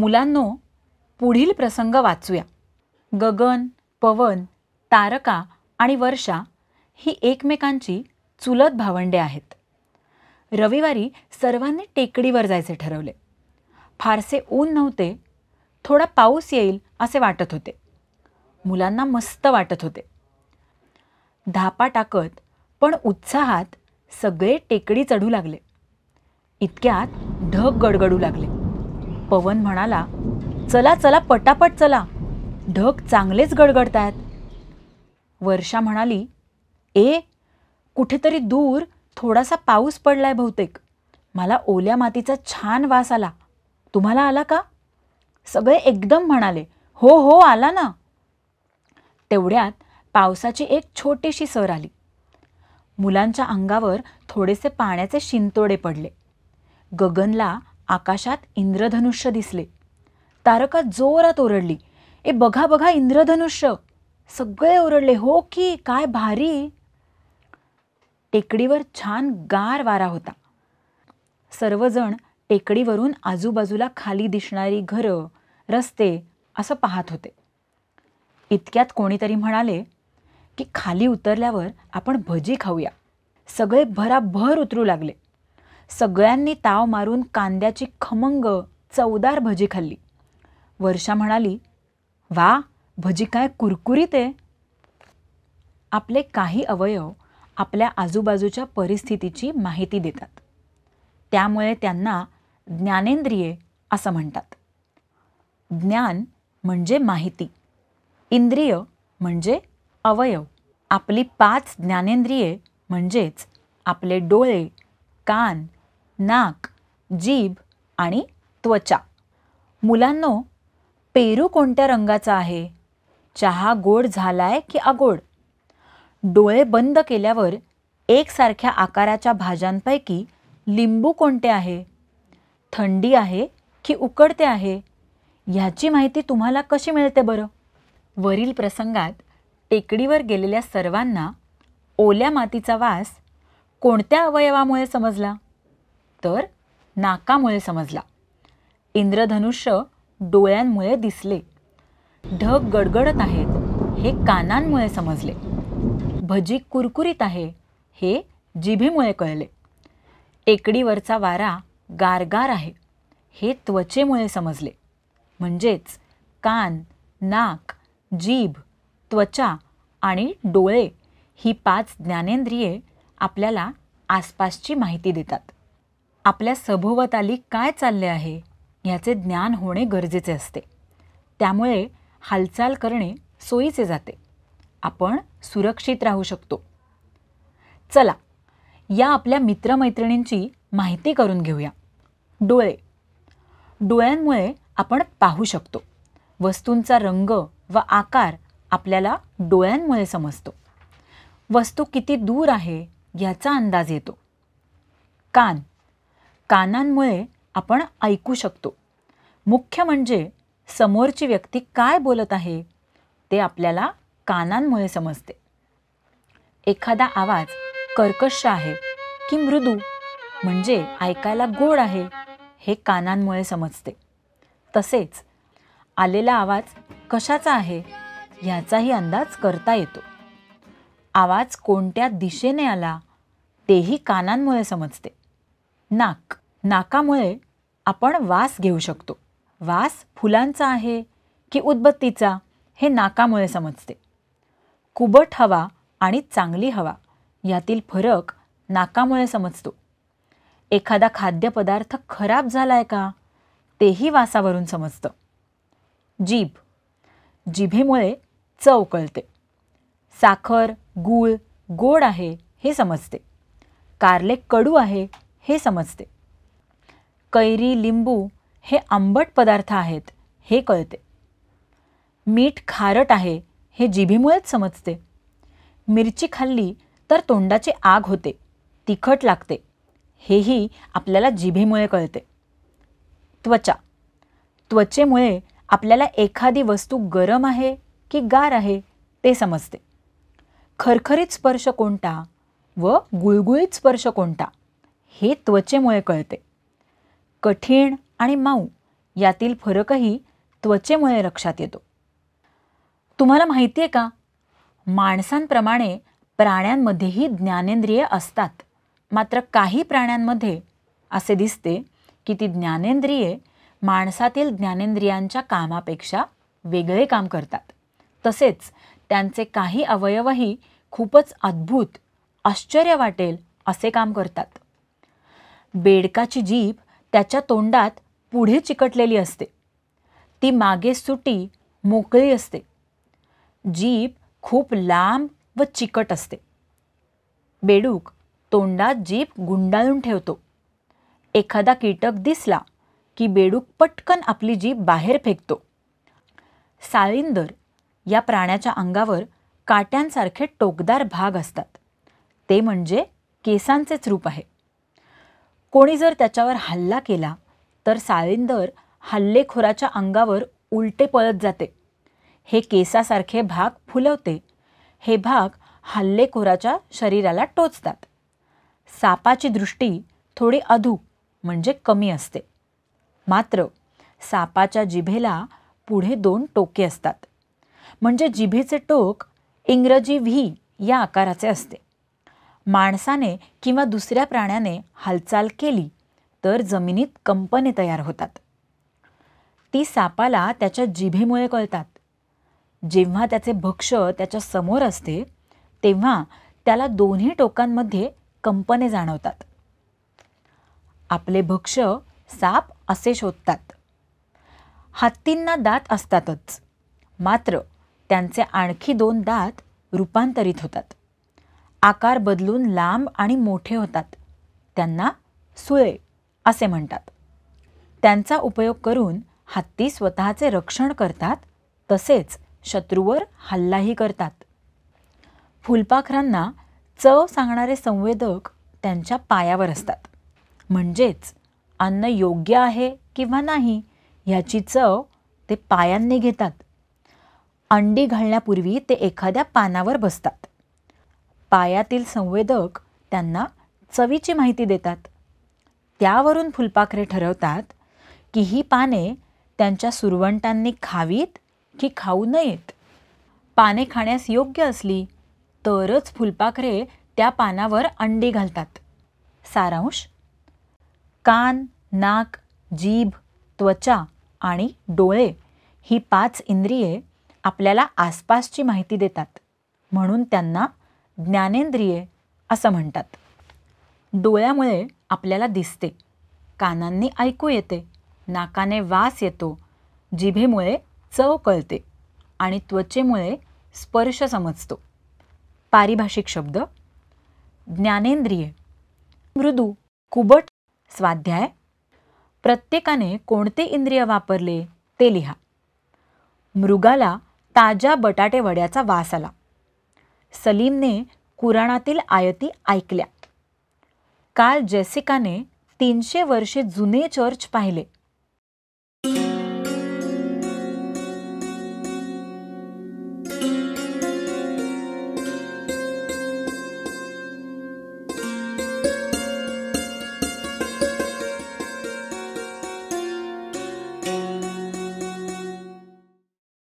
मुलांनो पुढील प्रसंग वाचूया गगन पवन तारका आणि वर्षा ही एकमेकांची चुलत भावंडे आहेत रविवारी सर्वांनी टेकडीवर जायचे ठरवले फारसे ऊन नव्हते थोडा पाऊस येईल असे वाटत होते मुलांना मस्त वाटत होते धापा टाकत पण उत्साहात सगळे टेकडी चढू लागले इतक्यात ढग गडगडू लागले पवन म्हणाला चला चला पटापट चला ढग चांगलेच गडगडतायत वर्षा म्हणाली ए कुठेतरी दूर थोडासा पाऊस पडलाय बहुतेक मला ओल्या मातीचा छान वास आला तुम्हाला आला का सगळे एकदम म्हणाले हो हो आला ना तेवढ्यात पावसाची एक छोटीशी सर आली मुलांच्या अंगावर थोडेसे पाण्याचे शिंतोडे पडले गगनला आकाशात इंद्रधनुष्य दिसले तारका जोरात ओरडली ए बघा बघा इंद्रधनुष्य सगळे ओरडले हो की काय भारी टेकडीवर छान गार वारा होता सर्वजण टेकडीवरून आजूबाजूला खाली दिसणारी घरं रस्ते असं पाहत होते इतक्यात कोणीतरी म्हणाले की खाली उतरल्यावर आपण भजी खाऊया सगळे भराभर उतरू लागले सगळ्यांनी ताव मारून कांद्याची खमंग चवदार भजी खाल्ली वर्षा म्हणाली वा भजी काय कुरकुरीत आहे आपले काही अवयव आपल्या आजूबाजूच्या परिस्थितीची माहिती देतात त्यामुळे त्यांना ज्ञानेंद्रिये असं म्हणतात ज्ञान म्हणजे माहिती इंद्रिय म्हणजे अवयव आपली पाच ज्ञानेंद्रिये म्हणजेच आपले डोळे कान नाक जीभ आणि त्वचा मुलांनो पेरू कोणत्या रंगाचा आहे चहा गोड झालाय की अगोड डोळे बंद केल्यावर एकसारख्या आकाराच्या भाज्यांपैकी लिंबू कोणते आहे थंडी आहे की उकडते आहे ह्याची माहिती तुम्हाला कशी मिळते बरं वरील प्रसंगात टेकडीवर गेलेल्या सर्वांना ओल्या मातीचा वास कोणत्या अवयवामुळे समजला तर नाकामुळे समजला इंद्रधनुष्य डोळ्यांमुळे दिसले ढग गडगडत आहेत हे कानांमुळे समजले भजी कुरकुरीत आहे हे जिभेमुळे कळले टेकडीवरचा वारा गारगार आहे हे त्वचेमुळे समजले म्हणजेच कान नाक जीभ त्वचा आणि डोळे ही पाच ज्ञानेंद्रिये आपल्याला आसपासची माहिती देतात आपल्या सभोवताली काय चालले आहे ह्याचे ज्ञान होणे गरजेचे असते त्यामुळे हालचाल करणे सोयीचे जाते आपण सुरक्षित राहू शकतो चला या आपल्या मित्रमैत्रिणींची माहिती करून घेऊया डोळे डोळ्यांमुळे आपण पाहू शकतो वस्तूंचा रंग व आकार आपल्याला डोळ्यांमुळे समजतो वस्तू किती दूर आहे याचा अंदाज येतो कान कानांमुळे आपण ऐकू शकतो मुख्य म्हणजे समोरची व्यक्ती काय बोलत आहे ते आपल्याला कानांमुळे समजते एखादा आवाज कर्कश आहे की मृदू म्हणजे ऐकायला गोड आहे हे कानांमुळे समजते तसेच आलेला आवाज कशाचा आहे ह्याचाही अंदाज करता येतो आवाज कोणत्या दिशेने आला तेही कानांमुळे समजते नाक नाकामुळे आपण वास घेऊ शकतो वास फुलांचा आहे की उदबत्तीचा हे नाकामुळे समजते कुबट हवा आणि चांगली हवा यातील फरक नाकामुळे समजतो एखादा खाद्यपदार्थ खराब झाला आहे का तेही वासावरून समजतं जीभ जिभेमुळे चव कळते साखर गूळ गोड आहे हे समजते कारले कडू आहे हे समजते कैरी लिंबू हे आंबट पदार्थ आहेत हे कळते मीठ खारट आहे हे जिभेमुळेच समजते मिरची खाल्ली तर तोंडाची आग होते तिखट लागते हेही आपल्याला जिभेमुळे कळते त्वचा त्वचेमुळे आपल्याला एखादी वस्तू गरम आहे की गार आहे ते समजते खरखरीत स्पर्श कोणता व गुळगुळीत स्पर्श कोणता हे त्वचेमुळे कळते कठीण आणि माऊ यातील फरकही त्वचेमुळे लक्षात येतो तुम्हाला माहिती आहे का माणसांप्रमाणे प्राण्यांमध्येही ज्ञानेंद्रिय असतात मात्र काही प्राण्यांमध्ये असे दिसते की ती ज्ञानेंद्रिये माणसातील ज्ञानेंद्रियांच्या कामापेक्षा वेगळे काम करतात तसेच त्यांचे काही अवयवही खूपच अद्भुत आश्चर्य वाटेल असे काम करतात बेडकाची जीभ त्याच्या तोंडात पुढे चिकटलेली असते ती मागे सुटी मोकळी असते जीभ खूप लांब व चिकट असते बेडूक तोंडात जीभ गुंडाळून ठेवतो एखादा कीटक दिसला की बेडूक पटकन आपली जीभ बाहेर फेकतो साळींदर या प्राण्याच्या अंगावर काट्यांसारखे टोकदार भाग असतात ते म्हणजे केसांचेच रूप आहे कोणी जर त्याच्यावर हल्ला केला तर साळिंदर हल्लेखोराच्या अंगावर उलटे पळत जाते हे केसासारखे भाग फुलवते हे भाग हल्लेखोराच्या शरीराला टोचतात सापाची दृष्टी थोडी अधूक म्हणजे कमी असते मात्र सापाच्या जिभेला पुढे दोन टोके असतात म्हणजे जिभेचे टोक इंग्रजी व्ही या आकाराचे असते माणसाने किंवा दुसऱ्या प्राण्याने हालचाल केली तर जमिनीत कंपने तयार होतात ती सापाला त्याच्या जिभेमुळे कळतात जेव्हा त्याचे भक्ष त्याच्या समोर असते तेव्हा त्याला दोन्ही टोकांमध्ये कंपने जाणवतात आपले भक्ष साप असे शोधतात हत्तींना दात असतातच मात्र त्यांचे आणखी दोन दात रूपांतरित होतात आकार बदलून लांब आणि मोठे होतात त्यांना सुळे असे म्हणतात त्यांचा उपयोग करून हत्ती स्वतःचे रक्षण करतात तसेच शत्रूवर हल्लाही करतात फुलपाखरांना चव सांगणारे संवेदक त्यांच्या पायावर असतात म्हणजेच अन्न योग्य आहे किंवा नाही ह्याची चव ते पायांनी घेतात अंडी घालण्यापूर्वी ते एखाद्या पानावर बसतात पायातील संवेदक त्यांना चवीची माहिती देतात त्यावरून फुलपाखरे ठरवतात की ही पाने त्यांच्या सुरवंटांनी खावीत की खाऊ नयेत पाने खाण्यास योग्य असली तरच फुलपाखरे त्या पानावर अंडी घालतात सारांश कान नाक जीभ त्वचा आणि डोळे ही पाच इंद्रिये आपल्याला आसपासची माहिती देतात म्हणून त्यांना ज्ञानेंद्रिये असं म्हणतात डोळ्यामुळे आपल्याला दिसते कानांनी ऐकू येते नाकाने वास येतो जिभेमुळे चव कळते आणि त्वचेमुळे स्पर्श समजतो पारिभाषिक शब्द ज्ञानेंद्रिये मृदू कुबट स्वाध्याय प्रत्येकाने कोणते इंद्रिय वापरले ते लिहा मृगाला ताज्या बटाटे वड्याचा वास आला सलीमने कुराणातील आयती ऐकल्या काल जेसिकाने तीनशे वर्षे जुने चर्च पाहिले